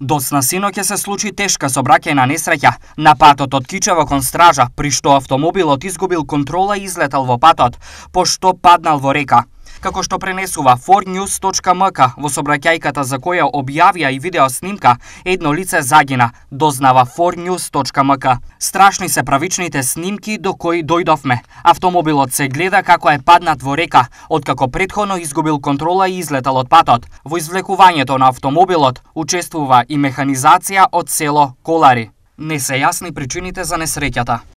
Доцна сино ќе се случи тешка собраќајна несреќа на патот од Кичево кон Стража, при што автомобилот изгубил контрола и излетал во патот, пошто паднал во река како што пренесува fornews.mk во собраќајката за која објавија и видео снимка едно лице загина, дознава fornews.mk. Страшни се правичните снимки до кои дојдовме. Автомобилот се гледа како е паднат во река, откако предходно изгубил контрола и излетал од патот. Во извлекувањето на автомобилот учествува и механизација од село Колари. Не се јасни причините за несреќата.